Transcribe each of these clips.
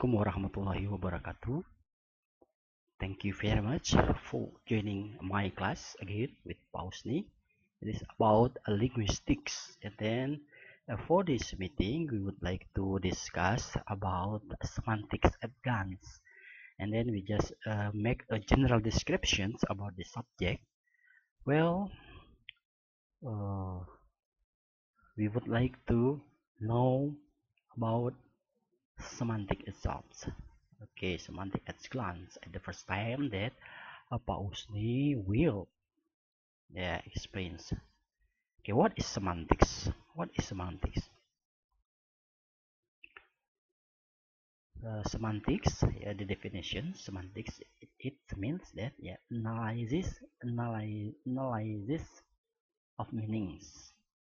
Assalamualaikum warahmatullahi wabarakatuh. Thank you very much for joining my class again with Pausni. It is about linguistics. And then uh, for this meeting, we would like to discuss about semantics at glance. And then we just uh, make a general descriptions about the subject. Well, uh, we would like to know about semantic itself. Okay, semantic at glance at the first time that uh, Pausni will yeah, explains. Okay, what is semantics? What is semantics? Uh, semantics, yeah, the definition, semantics, it, it means that yeah, analysis, analysis, analysis of meanings,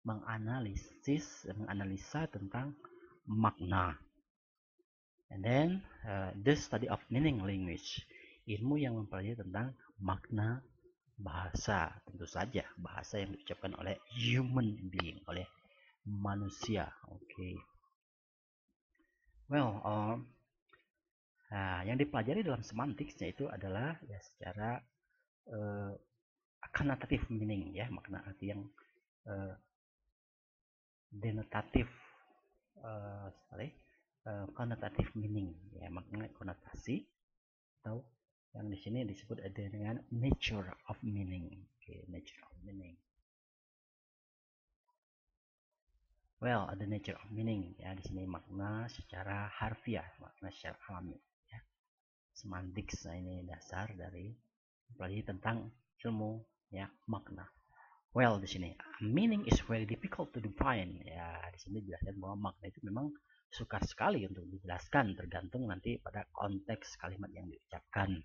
menganalisis, menganalisa tentang makna And then uh, this study of meaning language, ilmu yang mempelajari tentang makna bahasa, tentu saja bahasa yang diucapkan oleh human being, oleh manusia. Oke. Okay. Well, um, nah, yang dipelajari dalam semantiksnya itu adalah ya secara uh, eh, connotative meaning ya, makna arti yang uh, denotatif uh, eh, sorry uh, meaning ya makna konotasi atau yang di sini disebut dengan nature of meaning okay, nature of meaning well ada nature of meaning ya di sini makna secara harfiah makna secara alami ya semantik nah ini dasar dari pelajari tentang ilmu ya makna well di sini meaning is very difficult to define ya di sini jelaskan bahwa makna itu memang sukar sekali untuk dijelaskan tergantung nanti pada konteks kalimat yang diucapkan.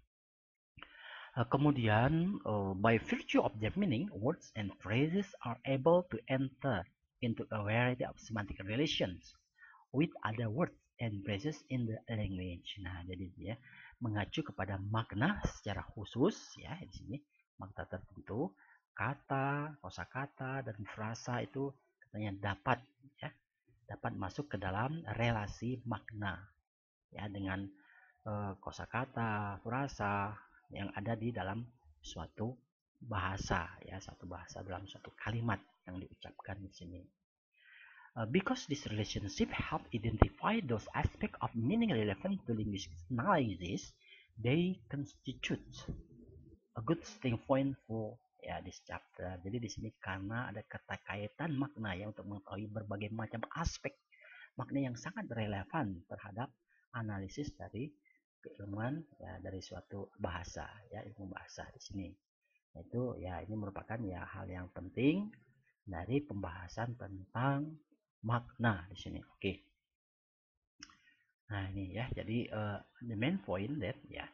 Eh, kemudian, eh, by virtue of their meaning, words and phrases are able to enter into a variety of semantic relations with other words and phrases in the language. Nah, jadi dia mengacu kepada makna secara khusus ya di sini makna tertentu kata, kosakata dan frasa itu katanya dapat ya dapat masuk ke dalam relasi makna ya dengan e, kosakata, frasa yang ada di dalam suatu bahasa ya satu bahasa dalam suatu kalimat yang diucapkan di sini. Eh, because this relationship help identify those aspect of meaning relevant to linguistic analysis, they constitute a good starting point for ya di chapter. Jadi di sini karena ada keterkaitan makna ya untuk mengetahui berbagai macam aspek makna yang sangat relevan terhadap analisis dari keilmuan ya, dari suatu bahasa ya ilmu bahasa di sini. Itu ya ini merupakan ya hal yang penting dari pembahasan tentang makna di sini. Oke. Nah, ini ya. Jadi uh, the main point that ya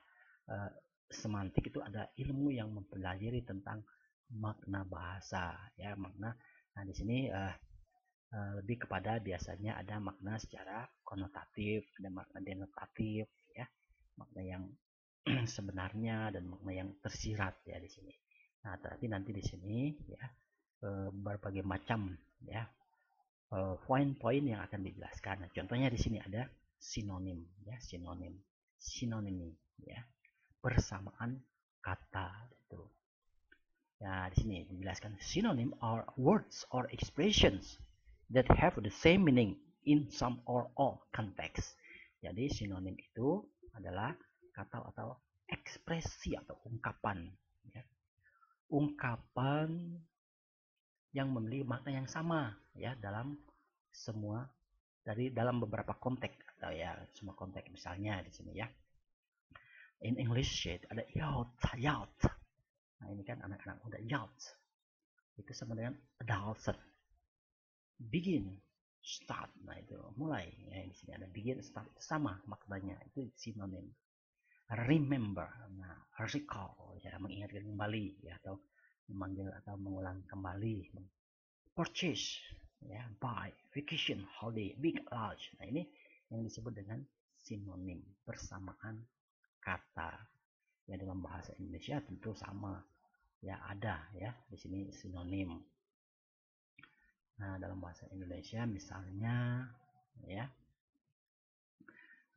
uh, semantik itu ada ilmu yang mempelajari tentang makna bahasa ya makna nah di sini uh, uh, lebih kepada biasanya ada makna secara konotatif ada makna denotatif ya makna yang sebenarnya dan makna yang tersirat ya di sini nah berarti nanti di sini ya uh, berbagai macam ya poin-poin yang akan dijelaskan nah, contohnya di sini ada sinonim ya sinonim sinonimi ya persamaan kata itu Nah, di sini menjelaskan synonym are words or expressions that have the same meaning in some or all context. Jadi sinonim itu adalah kata atau ekspresi atau ungkapan. Ya. Ungkapan yang memiliki makna yang sama ya dalam semua dari dalam beberapa konteks atau ya semua konteks misalnya di sini ya. In English ada yacht, yacht Nah ini kan anak-anak muda yout Itu sama dengan adulthood Begin, start. Nah itu mulai. Ya, di sini ada begin, start. Sama maknanya. Itu sinonim. Remember. Nah, recall. Ya, mengingatkan kembali. Ya, atau memanggil atau mengulang kembali. Purchase. Ya, buy, vacation, holiday, big, large. Nah ini yang disebut dengan sinonim. persamaan kata ya dalam bahasa Indonesia tentu sama ya ada ya di sini sinonim nah dalam bahasa Indonesia misalnya ya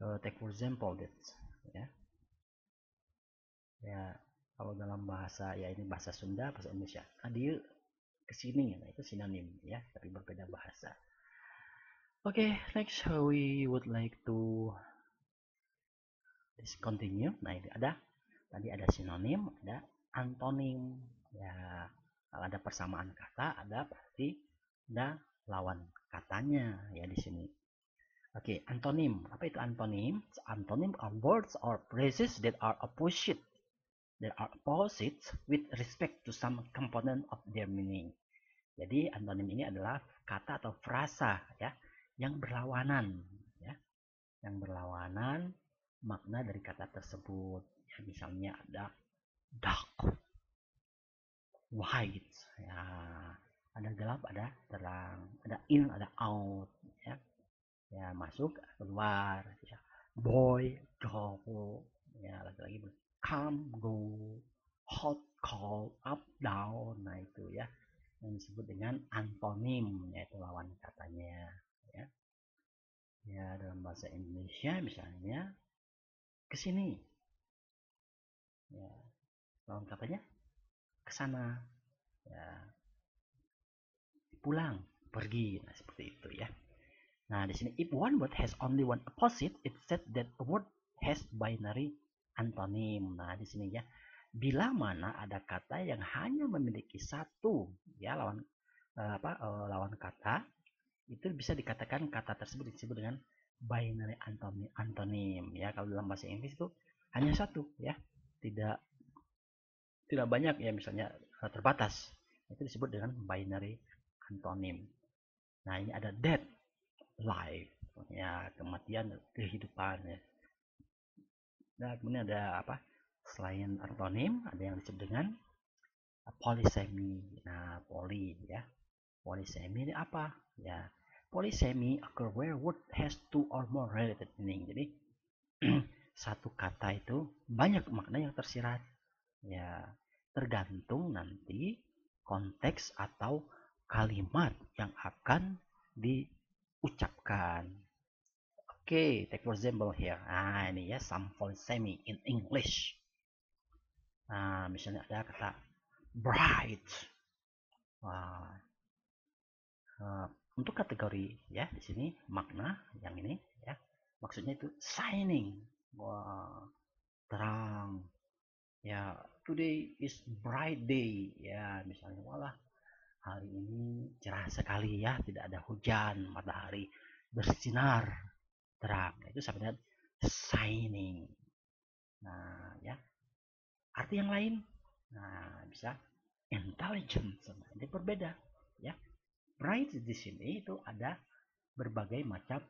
uh, take for example that ya ya kalau dalam bahasa ya ini bahasa Sunda bahasa Indonesia adil nah, kesini nah itu sinonim ya tapi berbeda bahasa oke okay, next we would like to discontinue nah ini ada tadi ada sinonim ada antonim ya kalau ada persamaan kata ada pasti ada lawan katanya ya di sini oke okay, antonim apa itu antonim antonim are words or phrases that are opposite that are opposite with respect to some component of their meaning jadi antonim ini adalah kata atau frasa ya yang berlawanan ya yang berlawanan makna dari kata tersebut ya, misalnya ada dark white ya ada gelap ada terang ada in ada out ya ya masuk keluar ya boy girl ya lagi-lagi come go hot call up down nah itu ya yang disebut dengan antonim yaitu lawan katanya ya ya dalam bahasa Indonesia misalnya kesini ya lawan ke sana ya pulang pergi nah seperti itu ya nah di sini if one word has only one opposite it said that a word has binary antonym nah di sini ya bila mana ada kata yang hanya memiliki satu ya lawan eh, apa eh, lawan kata itu bisa dikatakan kata tersebut disebut dengan binary antonym antonim ya kalau dalam bahasa Inggris itu hanya satu ya tidak tidak banyak ya misalnya eh, terbatas itu disebut dengan binary antonim nah ini ada dead life ya kematian kehidupan ya nah kemudian ada apa selain antonim ada yang disebut dengan polisemi nah poli ya polisemi ini apa ya polisemi occur where word has two or more related meaning jadi satu kata itu banyak makna yang tersirat ya tergantung nanti konteks atau kalimat yang akan diucapkan. Oke, okay, take for example here. Nah, ini ya some sample semi in English. Nah, misalnya ada kata bright. Wah. Uh, untuk kategori ya di sini makna yang ini ya. Maksudnya itu shining. Wah, terang. Ya, today is bright day ya misalnya malah hari ini cerah sekali ya tidak ada hujan matahari bersinar terang itu sebenarnya shining nah ya arti yang lain nah bisa intelligent Dia berbeda ya bright di sini itu ada berbagai macam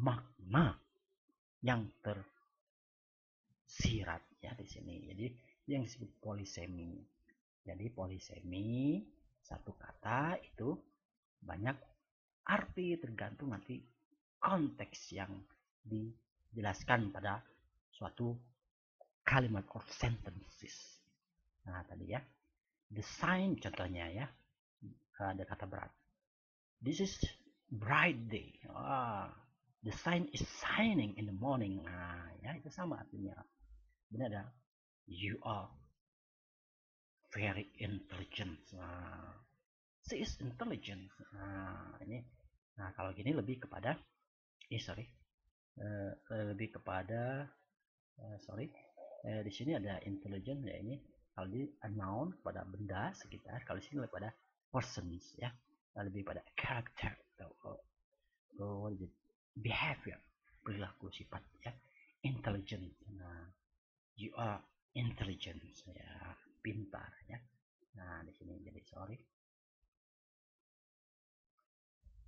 makna yang tersirat ya di sini jadi yang disebut polisemi. Jadi polisemi satu kata itu banyak arti tergantung nanti konteks yang dijelaskan pada suatu kalimat or sentences. Nah tadi ya, design contohnya ya, ada kata berat. This is bright day. Oh, the sign is shining in the morning. Nah, ya itu sama artinya. Benar ada You are very intelligent. Nah, she is intelligent. Nah, ini. Nah, kalau gini lebih kepada eh sorry. Uh, lebih kepada uh, sorry. Uh, di sini ada intelligent ya ini kalau di noun kepada benda sekitar, kalau di sini lebih pada persons ya. Nah, lebih pada character atau oh, oh behavior perilaku sifat ya intelligent nah you are intelligence ya pintar ya nah di sini jadi sorry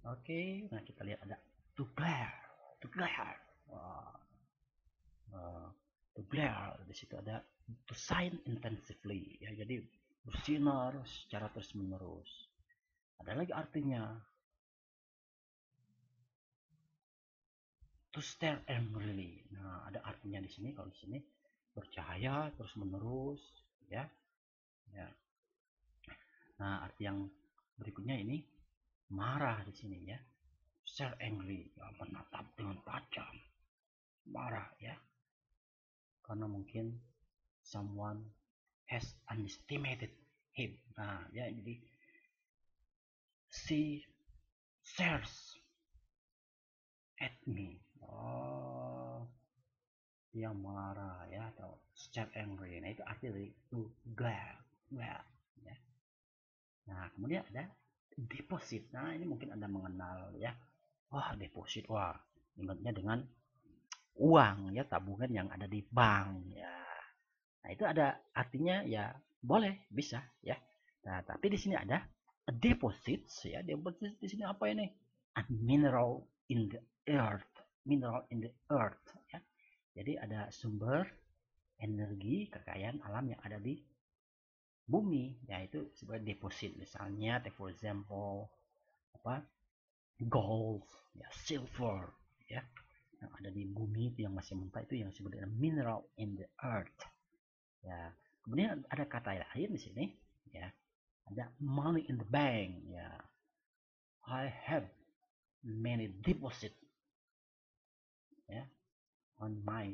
oke nah kita lihat ada to to glare, wow. uh, nah, glare. di situ ada to sign intensively ya jadi bersinar secara terus menerus ada lagi artinya to stare angrily nah ada artinya di sini kalau di sini percaya terus menerus ya ya nah arti yang berikutnya ini marah di sini ya share angry ya, menatap dengan tajam marah ya karena mungkin someone has underestimated him nah ya jadi si shares at me oh yang marah ya atau step angry nah itu arti dari to glare glare ya nah kemudian ada deposit nah ini mungkin anda mengenal ya wah deposit wah ingatnya dengan uang ya tabungan yang ada di bank ya nah itu ada artinya ya boleh bisa ya nah tapi di sini ada deposit ya deposit di sini apa ini A mineral in the earth mineral in the earth jadi ada sumber energi kekayaan alam yang ada di bumi yaitu sebagai deposit misalnya take for example apa gold ya silver ya yang ada di bumi itu yang masih mentah itu yang disebut dengan mineral in the earth ya kemudian ada kata lain di sini ya ada money in the bank ya I have many deposit ya on my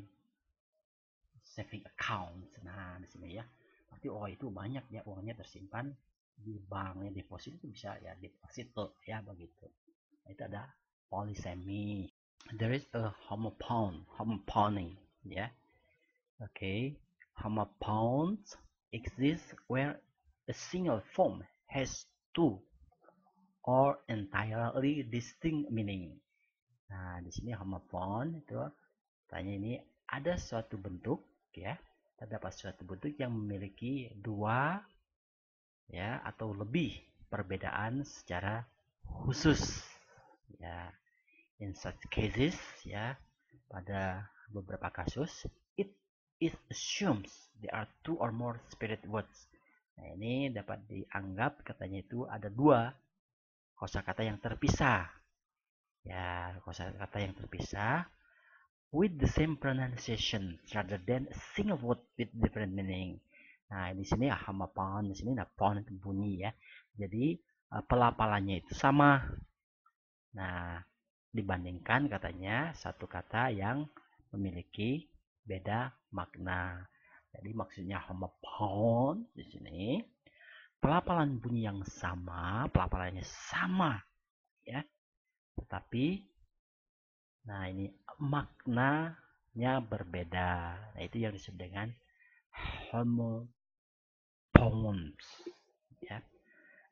saving account nah di sini ya berarti oh itu banyak ya uangnya tersimpan di banknya deposit itu bisa ya deposito ya begitu nah, itu ada polisemi there is a homopound homopony ya yeah. oke okay. homopounds exist where a single form has two or entirely distinct meaning nah di sini homopound itu Tanya ini ada suatu bentuk ya, terdapat suatu bentuk yang memiliki dua ya atau lebih perbedaan secara khusus ya. In such cases ya, pada beberapa kasus it is assumes there are two or more spirit words. Nah, ini dapat dianggap katanya itu ada dua kosakata yang terpisah. Ya, kosakata yang terpisah with the same pronunciation rather than a single word with different meaning. Nah, di sini pohon di sini napon itu bunyi ya. Jadi eh, pelapalannya itu sama. Nah, dibandingkan katanya satu kata yang memiliki beda makna. Jadi maksudnya homophone di sini pelapalan bunyi yang sama, pelapalannya sama ya. Tetapi Nah, ini maknanya berbeda. Nah, itu yang disebut dengan homophones. Ya.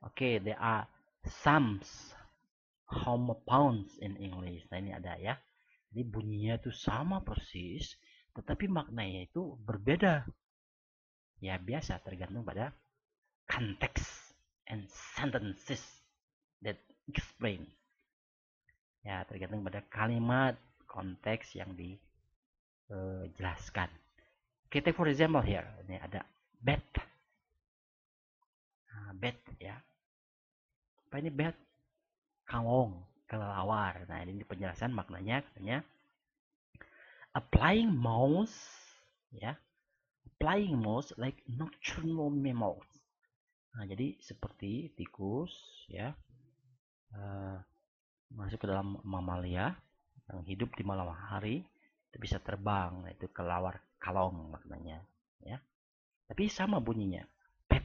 Oke, okay, there are some homophones in English. Nah, ini ada ya. Jadi bunyinya itu sama persis, tetapi maknanya itu berbeda. Ya, biasa tergantung pada konteks and sentences that explain ya tergantung pada kalimat konteks yang dijelaskan kita for example here ini ada bed nah, bed ya apa ini bed kawong kelelawar nah ini penjelasan maknanya katanya applying mouse ya applying mouse like nocturnal mammals nah jadi seperti tikus ya uh, masuk ke dalam mamalia yang hidup di malam hari itu bisa terbang nah, itu kelawar kalong maknanya ya tapi sama bunyinya Bat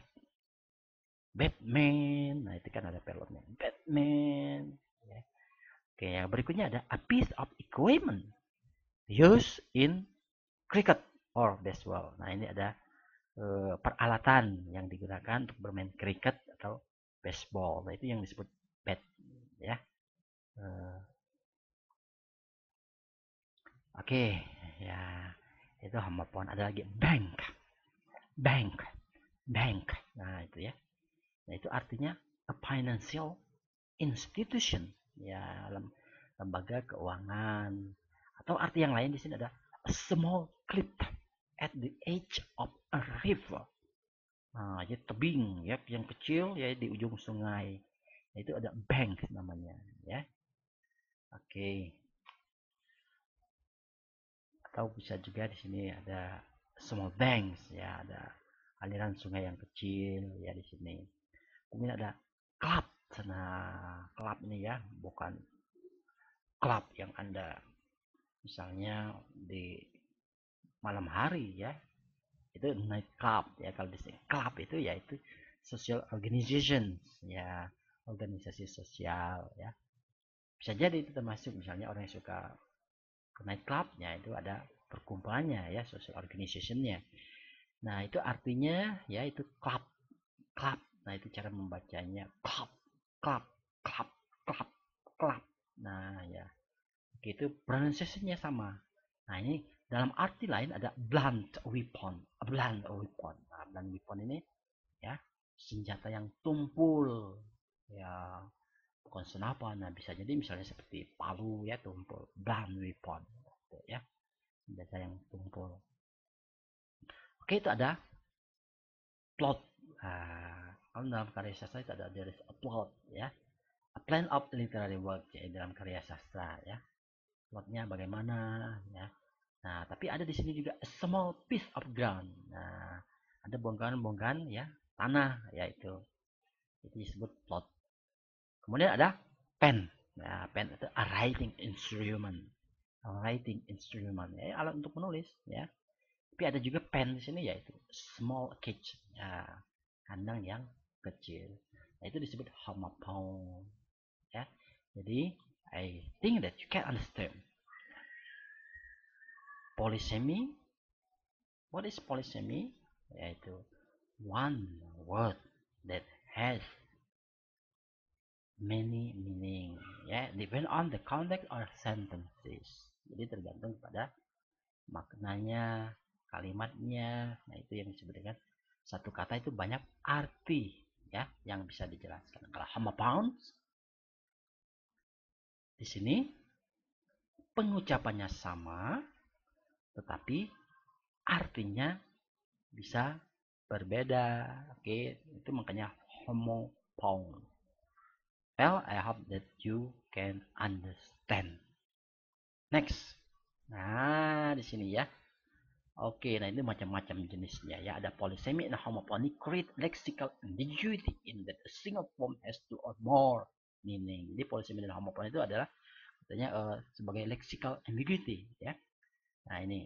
Batman nah itu kan ada pelotnya Batman ya. oke yang berikutnya ada a piece of equipment used in cricket or baseball nah ini ada uh, peralatan yang digunakan untuk bermain cricket atau baseball nah itu yang disebut bat ya Eh, oke okay, ya itu homopon ada lagi bank bank bank nah itu ya nah itu artinya a financial institution ya lembaga keuangan atau arti yang lain di sini ada a small cliff at the edge of a river nah, jadi ya, tebing ya yang kecil ya di ujung sungai Nah itu ada bank namanya ya Oke. Okay. Atau bisa juga di sini ada small banks ya, ada aliran sungai yang kecil ya di sini. Kemudian ada club. Nah, club ini ya, bukan club yang Anda misalnya di malam hari ya. Itu night club ya kalau di sini club itu yaitu social organizations ya, organisasi sosial ya bisa jadi itu termasuk misalnya orang yang suka ke ya itu ada perkumpulannya ya social organizationnya nah itu artinya ya itu club club nah itu cara membacanya club club club club club nah ya itu pronunciationnya sama nah ini dalam arti lain ada blunt weapon blunt weapon nah, blunt weapon ini ya senjata yang tumpul ya apa nah bisa jadi misalnya seperti palu ya tumpul dan wipon gitu ya senjata yang tumpul oke itu ada plot nah, kalau dalam karya sastra itu ada there is a plot ya a plan of literary work ya dalam karya sastra ya plotnya bagaimana ya nah tapi ada di sini juga a small piece of ground nah ada bongkahan-bongkahan ya tanah yaitu itu disebut plot kemudian ada pen ya pen itu a writing instrument a writing instrument ya alat untuk menulis ya tapi ada juga pen di sini yaitu small cage ya, kandang yang kecil nah, itu disebut homophone ya jadi I think that you can understand polysemy what is polysemy yaitu one word that has many meaning ya yeah, depend on the context or sentences jadi tergantung pada maknanya kalimatnya nah itu yang disebut dengan satu kata itu banyak arti ya yang bisa dijelaskan kalau hama pounds di sini pengucapannya sama tetapi artinya bisa berbeda oke itu makanya homo pound Well, I hope that you can understand. Next. Nah, di sini ya. Oke, nah ini macam-macam jenisnya ya. Ada polysemy nah and homophonetic create lexical ambiguity in that a single form has two or more meaning. Jadi polysemy dan homophony itu adalah katanya uh, sebagai lexical ambiguity ya. Nah, ini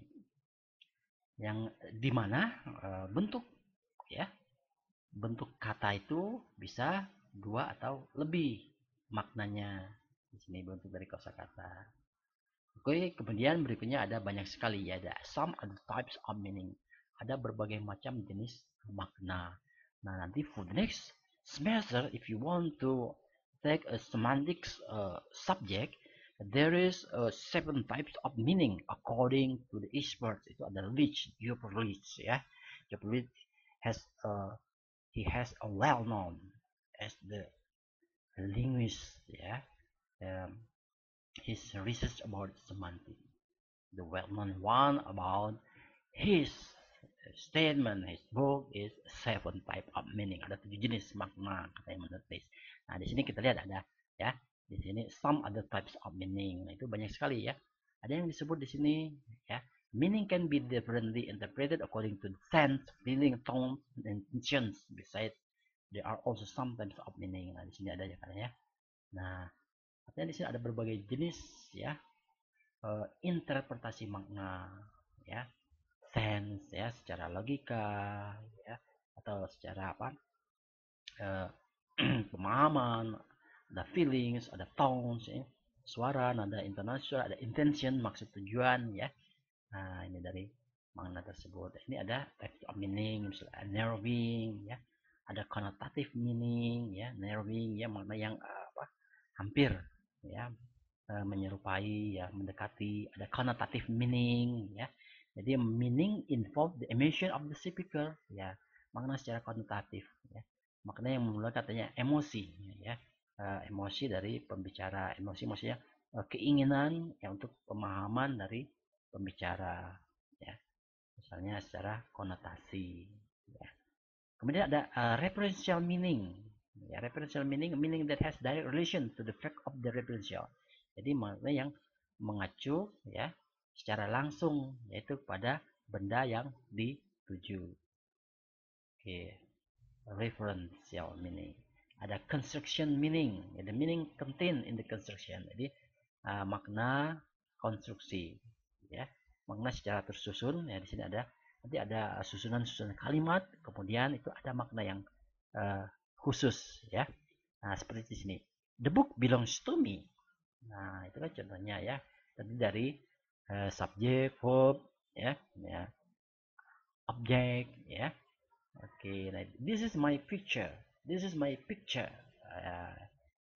yang dimana uh, eh, bentuk ya bentuk kata itu bisa dua atau lebih maknanya di sini bentuk dari kata. Oke, kemudian berikutnya ada banyak sekali ya, ada some other types of meaning. Ada berbagai macam jenis makna. Nah, nanti for the next semester if you want to take a semantics uh, subject, there is uh, seven types of meaning according to the experts. Itu ada Leach, Jupiter Leach ya. Jupiter Leach has uh, he has a well known as the linguist ya um, his research about semantic, the well-known one about his statement his book is seven type of meaning ada tujuh jenis makna katanya menulis nah di sini kita lihat ada ya di sini some other types of meaning nah, itu banyak sekali ya ada yang disebut di sini ya meaning can be differently interpreted according to sense feeling tone and intentions besides There are also some types of meaning. Nah, di sini ada ya karena ya. Nah, artinya di sini ada berbagai jenis ya uh, interpretasi makna ya sense ya secara logika ya atau secara apa uh, pemahaman ada feelings ada tones ya suara nada intonasi ada intention maksud tujuan ya nah ini dari makna tersebut ini ada type of meaning misalnya narrowing ya ada konotatif meaning ya narrowing ya makna yang eh, apa hampir ya eh, menyerupai ya mendekati ada konotatif meaning ya jadi meaning involve the emotion of the speaker ya makna secara konotatif ya makna yang mula katanya emosi ya eh, emosi dari pembicara emosi maksudnya keinginan ya untuk pemahaman dari pembicara ya misalnya secara konotasi ya Kemudian ada uh, referential meaning. Ya, referential meaning, meaning that has direct relation to the fact of the referential. Jadi makna yang mengacu ya secara langsung yaitu pada benda yang dituju. Oke, okay. referential meaning. Ada construction meaning, ya, the meaning contained in the construction. Jadi uh, makna konstruksi, ya makna secara tersusun. Ya di sini ada nanti ada susunan-susunan kalimat kemudian itu ada makna yang uh, khusus ya nah seperti di sini the book belongs to me nah itu kan contohnya ya tadi dari uh, eh, subjek verb ya ya objek ya oke okay, nah this is my picture this is my picture uh,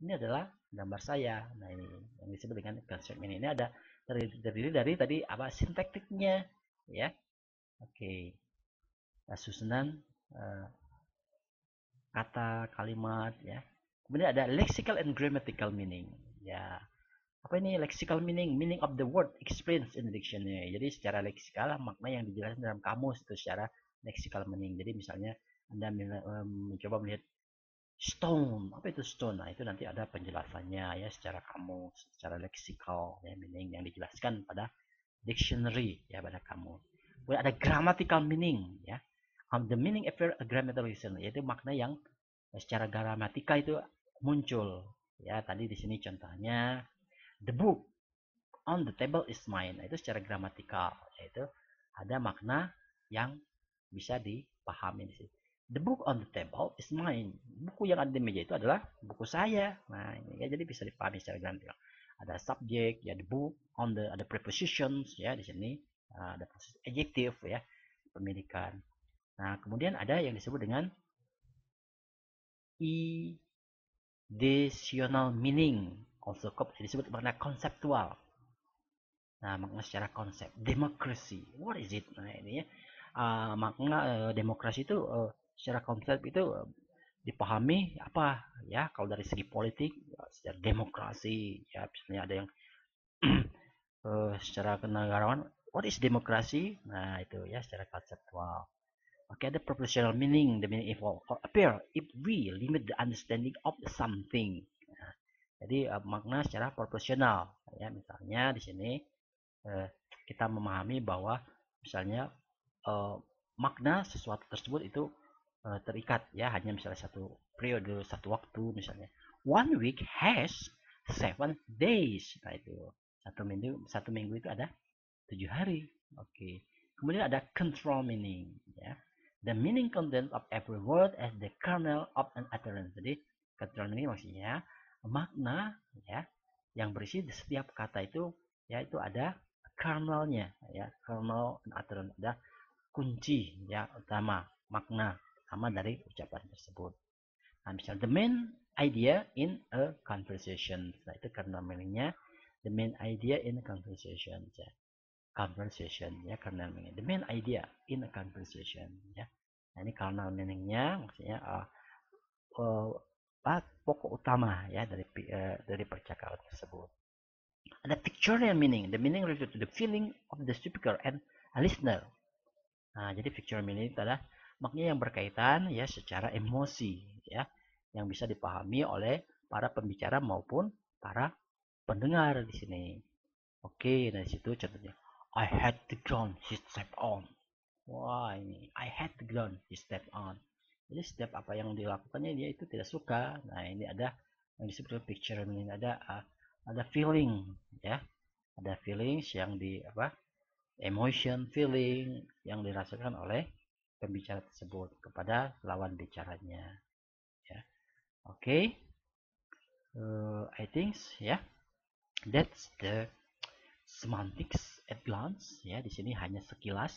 ini adalah gambar saya nah ini yang disebut dengan concept ini ini ada terdiri dari tadi apa sintaktiknya ya Oke. Nah, susunan uh, kata, kalimat ya. Kemudian ada lexical and grammatical meaning. Ya. Apa ini lexical meaning? Meaning of the word explains in dictionary. Jadi secara lexical makna yang dijelaskan dalam kamus itu secara lexical meaning. Jadi misalnya Anda eh, mencoba melihat stone. Apa itu stone? Nah, itu nanti ada penjelasannya ya secara kamus, secara lexical ya meaning yang dijelaskan pada dictionary ya pada kamus. Kemudian ada grammatical meaning, ya. Um, the meaning of a grammatical reason, yaitu makna yang eh, secara gramatika itu muncul. Ya, tadi di sini contohnya the book on the table is mine. itu secara gramatikal, yaitu ada makna yang bisa dipahami di sini. The book on the table is mine. Buku yang ada di meja itu adalah buku saya. Nah, ini ya jadi bisa dipahami secara gramatikal. Ada subjek, ya the book, on the ada prepositions ya di sini. Nah, ada proses ejektif ya, pemilikan. Nah, kemudian ada yang disebut dengan ideational meaning of cop disebut makna konseptual. Nah, makna secara konsep demokrasi. What is it? Nah, ini ya. Uh, makna uh, demokrasi itu uh, secara konsep itu uh, dipahami apa ya kalau dari segi politik ya, secara demokrasi ya misalnya ada yang uh, secara kenegarawan What is democracy? Nah, itu ya secara konseptual. Oke, okay, the proportional meaning, the meaning if or appear if we limit the understanding of something. Nah, jadi eh, makna secara proporsional. Ya, misalnya di sini eh, kita memahami bahwa misalnya eh, makna sesuatu tersebut itu terikat ya hanya misalnya satu periode satu waktu misalnya. One week has seven days. Nah itu satu minggu satu minggu itu ada tujuh hari. Oke. Okay. Kemudian ada control meaning. Ya. The meaning content of every word as the kernel of an utterance. Jadi control meaning maksudnya makna ya yang berisi di setiap kata itu ya itu ada kernelnya ya kernel an utterance ada kunci ya utama makna utama dari ucapan tersebut. Nah, misalnya the main idea in a conversation. Nah, itu karena meaningnya the main idea in a conversation. Ya conversation ya karena meaning the main idea in a conversation ya nah, ini karena meaningnya maksudnya uh, uh, pokok utama ya dari uh, dari percakapan tersebut ada pictorial meaning the meaning related to the feeling of the speaker and a listener nah jadi pictorial meaning itu adalah maknanya yang berkaitan ya secara emosi ya yang bisa dipahami oleh para pembicara maupun para pendengar di sini oke nah situ contohnya I had the ground he stepped on. Wah ini, I had the ground he stepped on. Jadi setiap apa yang dilakukannya dia itu tidak suka. Nah ini ada yang disebut picture ini ada uh, ada feeling ya, ada feelings yang di apa emotion feeling yang dirasakan oleh pembicara tersebut kepada lawan bicaranya. Ya, oke. Okay. Uh, eh, I think ya, yeah. that's the semantics at glance ya di sini hanya sekilas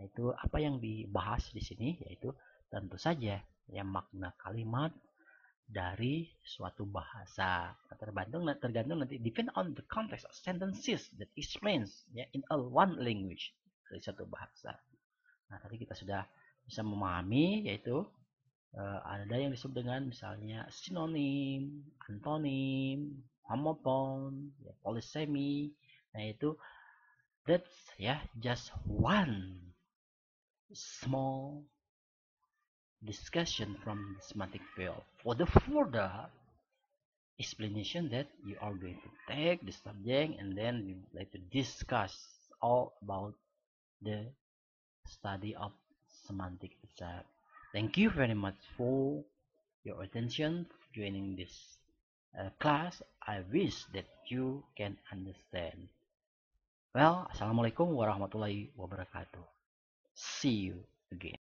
nah, itu apa yang dibahas di sini yaitu tentu saja ya makna kalimat dari suatu bahasa nah, tergantung nah, tergantung nanti depend on the context of sentences that explains ya in all one language dari satu bahasa nah tadi kita sudah bisa memahami yaitu uh, ada yang disebut dengan misalnya sinonim antonim homopon ya, polisemi yaitu nah, that's ya just one small discussion from the semantic field for the further explanation that you are going to take the subject and then we would like to discuss all about the study of semantic itself thank you very much for your attention joining this uh, class i wish that you can understand Well, Assalamualaikum warahmatullahi wabarakatuh. See you again.